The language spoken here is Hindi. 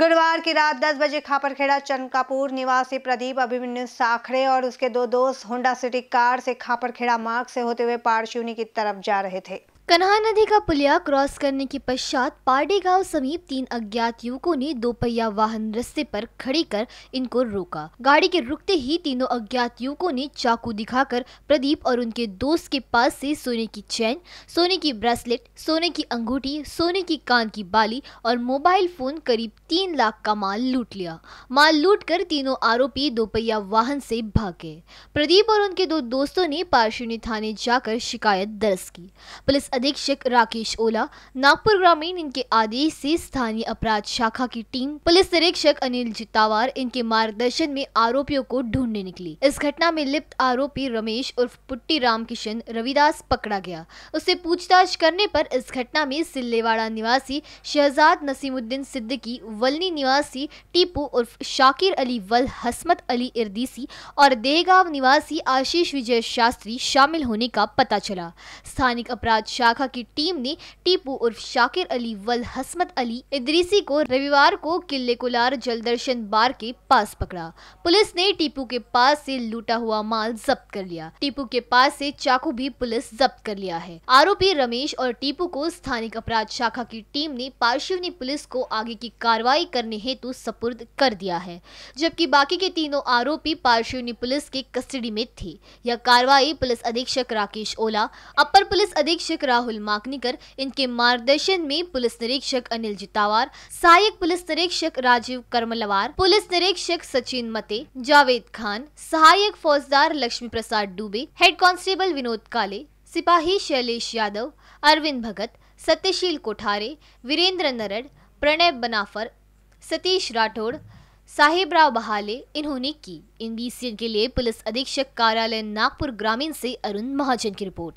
गुरुवार की रात 10 बजे खापरखेड़ा चंदकापुर निवासी प्रदीप अभिमन्यु साखड़े और उसके दो दोस्त होंडा सिटी कार से खापरखेड़ा मार्ग से होते हुए पारशिवनी की तरफ जा रहे थे कन्हा नदी का पुलिया क्रॉस करने के पश्चात पारडी गांव समीप तीन अज्ञात युवकों ने दोपहिया वाहन रस्ते पर खड़ी कर इनको रोका गाड़ी के रुकते ही तीनों अज्ञात युवकों ने चाकू दिखाकर प्रदीप और उनके दोस्त के पास से सोने की चैन सोने की ब्रेसलेट सोने की अंगूठी सोने की कान की बाली और मोबाइल फोन करीब तीन लाख का माल लूट लिया माल लूट कर तीनों आरोपी दोपहिया वाहन से भागे प्रदीप और उनके दो दोस्तों ने पार्श्वनी थाने जाकर शिकायत दर्ज की पुलिस अधीक्षक राकेश ओला नागपुर ग्रामीण इनके आदेश से स्थानीय अपराध शाखा की टीम पुलिस निरीक्षक अनिल जितावार इनके मार्गदर्शन में आरोपियों को ढूंढने निकली इस घटना में लिप्त आरोपी रमेश उर्फ पुट्टी रामकिशन रविदास पकड़ा गया उसे पूछताछ करने पर इस घटना में सिल्लेवाड़ा निवासी शहजाद नसीमुद्दीन सिद्दीकी वलनी निवासी टीपू उर्फ शाकिर अली वल हसमत अली इर्दीसी और देहगांव निवासी आशीष विजय शास्त्री शामिल होने का पता चला स्थानिक अपराध शाखा इलाका की टीम ने टीपू उर्फ शाकिर अली वल हसमत अली इदरीसी को रविवार को किले कुलार जलदर्शन बार के पास पकड़ा पुलिस ने टीपू के पास से लूटा हुआ माल जब्त कर लिया टीपू के पास से चाकू भी पुलिस जब्त कर लिया है आरोपी रमेश और टीपू को स्थानीय अपराध शाखा की टीम ने पार्शिवनी पुलिस को आगे की कार्रवाई करने हेतु सपुर्द कर दिया है जबकि बाकी के तीनों आरोपी पार्शिवनी पुलिस के कस्टडी में थे यह कार्रवाई पुलिस अधीक्षक राकेश ओला अपर पुलिस अधीक्षक राहुल माकनीकर इनके मार्गदर्शन में पुलिस निरीक्षक अनिल जितावार सहायक पुलिस निरीक्षक राजीव कर्मलवार पुलिस निरीक्षक सचिन मते जावेद खान सहायक फौजदार लक्ष्मी प्रसाद डूबे हेड कांस्टेबल विनोद काले सिपाही शैलेश यादव अरविंद भगत सत्यशील कोठारे वीरेंद्र नरड प्रणय बनाफर सतीश राठौड़ साहिबराव बहाले इन्होंने की इन बीसीएन के लिए पुलिस अधीक्षक कार्यालय नागपुर ग्रामीण से अरुण महाजन की रिपोर्ट